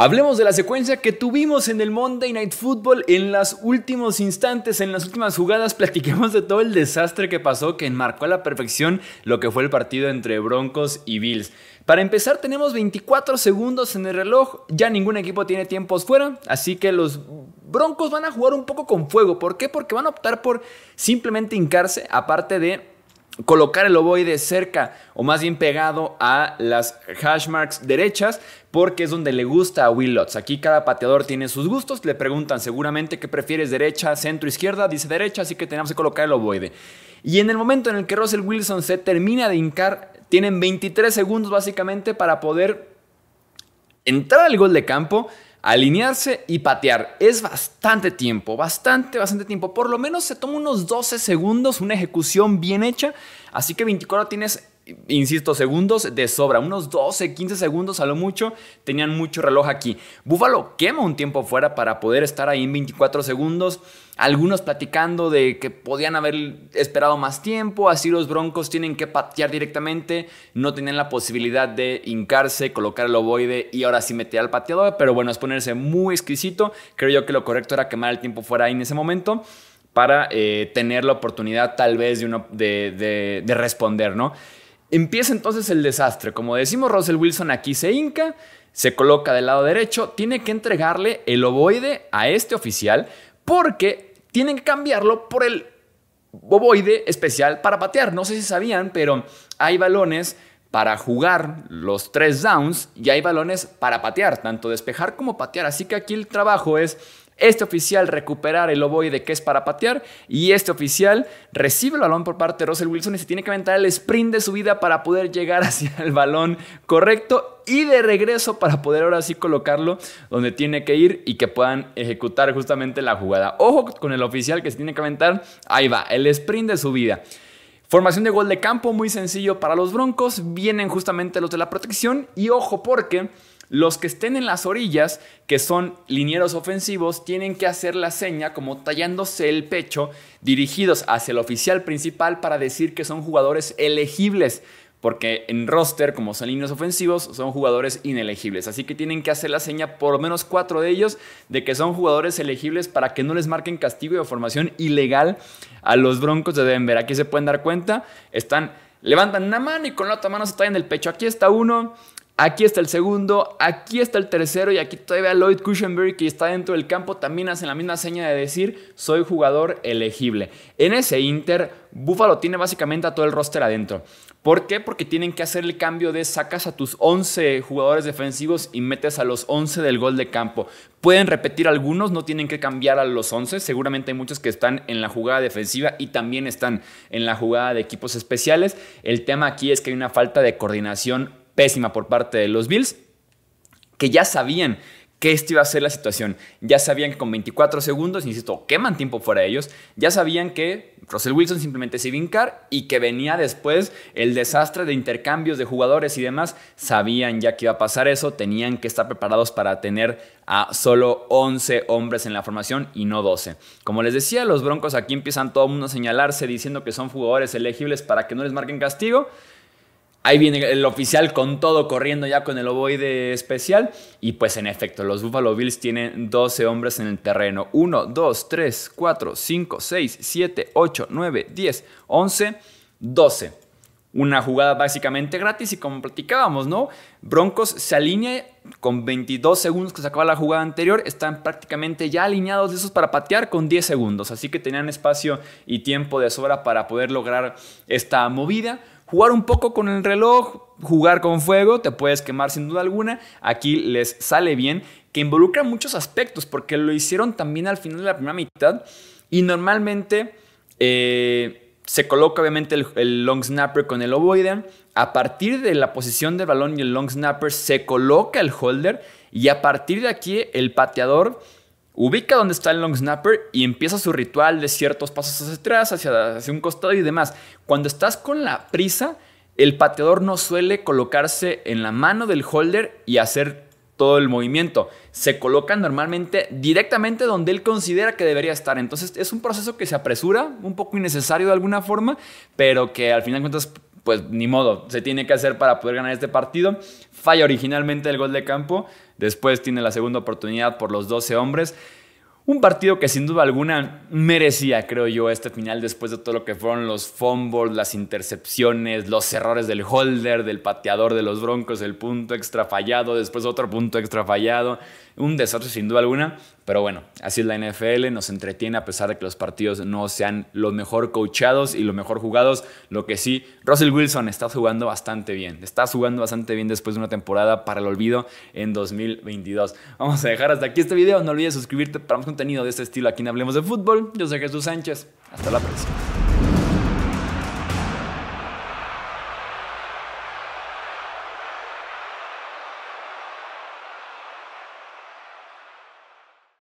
Hablemos de la secuencia que tuvimos en el Monday Night Football en los últimos instantes, en las últimas jugadas. Platiquemos de todo el desastre que pasó, que enmarcó a la perfección lo que fue el partido entre Broncos y Bills. Para empezar, tenemos 24 segundos en el reloj. Ya ningún equipo tiene tiempos fuera, así que los Broncos van a jugar un poco con fuego. ¿Por qué? Porque van a optar por simplemente hincarse, aparte de colocar el ovoide cerca o más bien pegado a las hash marks derechas porque es donde le gusta a Will Lutz. Aquí cada pateador tiene sus gustos, le preguntan seguramente qué prefieres derecha, centro, izquierda, dice derecha, así que tenemos que colocar el ovoide. Y en el momento en el que Russell Wilson se termina de hincar, tienen 23 segundos básicamente para poder entrar al gol de campo alinearse y patear. Es bastante tiempo, bastante, bastante tiempo. Por lo menos se toma unos 12 segundos, una ejecución bien hecha. Así que 24 tienes insisto, segundos de sobra, unos 12, 15 segundos a lo mucho, tenían mucho reloj aquí. Búfalo quema un tiempo fuera para poder estar ahí en 24 segundos. Algunos platicando de que podían haber esperado más tiempo, así los Broncos tienen que patear directamente, no tenían la posibilidad de hincarse, colocar el ovoide y ahora sí meter al pateador, pero bueno, es ponerse muy exquisito. Creo yo que lo correcto era quemar el tiempo fuera ahí en ese momento para eh, tener la oportunidad tal vez de, uno, de responder, ¿no? Empieza entonces el desastre. Como decimos, Russell Wilson aquí se hinca, se coloca del lado derecho, tiene que entregarle el ovoide a este oficial porque tienen que cambiarlo por el ovoide especial para patear. No sé si sabían, pero hay balones para jugar los tres downs y hay balones para patear, tanto despejar como patear. Así que aquí el trabajo es este oficial recuperar el de que es para patear y este oficial recibe el balón por parte de Russell Wilson y se tiene que aventar el sprint de su vida para poder llegar hacia el balón correcto y de regreso para poder ahora sí colocarlo donde tiene que ir y que puedan ejecutar justamente la jugada. Ojo con el oficial que se tiene que aventar. Ahí va, el sprint de su vida. Formación de gol de campo muy sencillo para los Broncos. Vienen justamente los de la protección y ojo porque los que estén en las orillas, que son linieros ofensivos, tienen que hacer la seña como tallándose el pecho, dirigidos hacia el oficial principal para decir que son jugadores elegibles porque en roster, como son líneas ofensivos, son jugadores inelegibles. Así que tienen que hacer la seña, por lo menos cuatro de ellos, de que son jugadores elegibles para que no les marquen castigo de formación ilegal a los Broncos de Denver. Aquí se pueden dar cuenta, están, levantan una mano y con la otra mano se tallan el pecho. Aquí está uno, Aquí está el segundo, aquí está el tercero y aquí todavía Lloyd Cushenberry que está dentro del campo también hace la misma seña de decir soy jugador elegible. En ese Inter, Buffalo tiene básicamente a todo el roster adentro. ¿Por qué? Porque tienen que hacer el cambio de sacas a tus 11 jugadores defensivos y metes a los 11 del gol de campo. Pueden repetir algunos, no tienen que cambiar a los 11. Seguramente hay muchos que están en la jugada defensiva y también están en la jugada de equipos especiales. El tema aquí es que hay una falta de coordinación pésima por parte de los Bills, que ya sabían que esto iba a ser la situación. Ya sabían que con 24 segundos, insisto, queman tiempo fuera ellos. Ya sabían que Russell Wilson simplemente se iba a hincar y que venía después el desastre de intercambios de jugadores y demás. Sabían ya que iba a pasar eso, tenían que estar preparados para tener a solo 11 hombres en la formación y no 12. Como les decía, los Broncos aquí empiezan todo el mundo a señalarse diciendo que son jugadores elegibles para que no les marquen castigo. Ahí viene el oficial con todo corriendo ya con el ovoide especial. Y pues en efecto, los Buffalo Bills tienen 12 hombres en el terreno. 1, 2, 3, 4, 5, 6, 7, 8, 9, 10, 11, 12. Una jugada básicamente gratis y como platicábamos, ¿no? Broncos se alinea con 22 segundos que se acaba la jugada anterior, están prácticamente ya alineados esos para patear con 10 segundos, así que tenían espacio y tiempo de sobra para poder lograr esta movida jugar un poco con el reloj, jugar con fuego, te puedes quemar sin duda alguna. Aquí les sale bien, que involucra muchos aspectos, porque lo hicieron también al final de la primera mitad. Y normalmente eh, se coloca obviamente el, long snapper con el ovoide. A partir de la posición del balón y el long snapper se coloca el holder. Y a partir de aquí el pateador ubica donde está el long snapper y empieza su ritual de ciertos pasos hacia atrás, hacia, hacia un costado y demás. Cuando estás con la prisa, el pateador no suele colocarse en la mano del holder y hacer todo el movimiento. Se coloca normalmente directamente donde él considera que debería estar. Entonces es un proceso que se apresura, un poco innecesario de alguna forma, pero que al final de cuentas, pues ni modo, se tiene que hacer para poder ganar este partido. Falla originalmente el gol de campo, Después tiene la segunda oportunidad por los 12 hombres un partido que sin duda alguna merecía, creo yo, este final después de todo lo que fueron los fumbles, las intercepciones, los errores del holder, del pateador de los Broncos, el punto extra fallado, después otro punto extra fallado. Un desastre sin duda alguna, pero bueno, así es la NFL, nos entretiene a pesar de que los partidos no sean los mejor coachados y los mejor jugados. Lo que sí, Russell Wilson está jugando bastante bien, está jugando bastante bien después de una temporada para el olvido en 2022. Vamos a dejar hasta aquí este video, no olvides suscribirte para más contenido de este estilo aquí quien Hablemos de Fútbol. Yo soy Jesús Sánchez. Hasta la próxima.